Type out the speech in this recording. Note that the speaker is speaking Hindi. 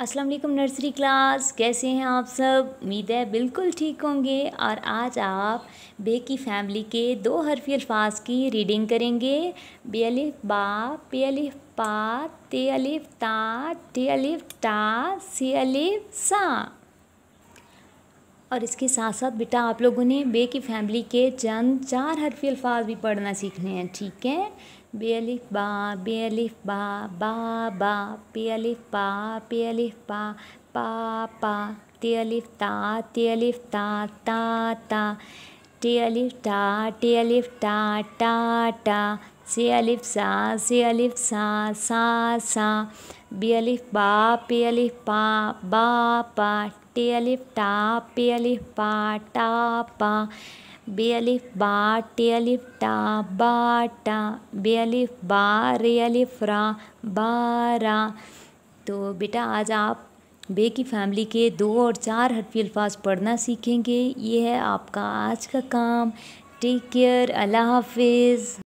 अस्सलाम वालेकुम नर्सरी क्लास कैसे हैं आप सब उम्मीद है बिल्कुल ठीक होंगे और आज आप बे की फैमिली के दो हरफी अल्फाज की रीडिंग करेंगे बे अलिफ बा पे अलिफ पा ते अलिफ ता टे अलिफ टा सी अलिफ सा और इसके साथ साथ बेटा आप लोगों ने बे की फैमिली के चंद चार हरफी अल्फाज भी पढ़ना सीखने हैं ठीक है बे अलिफ बा बे अलिफ बा बा बा पे अलिफ पा पे अलिफ पा पा पा ते अलिफ ता ते अलिफ ता ता ता टे अलिफ टा टे अलिफ टा टा टा से अलिफ सा से अलिफ सा सा सा बी अलिफ बा पे अलिफ पा बा पा टे अलिफ टा पे अलिफ पा टा पा बे अलिफ बा टे अलिफ टा बा टा बे अलिफ बा रे अलिफ रा बारा तो बेटा आज आप बे की फैमिली के दो और चार हरफी अल्फाज पढ़ना सीखेंगे ये है आपका आज का काम टेक केयर अल्लाह हाफिज़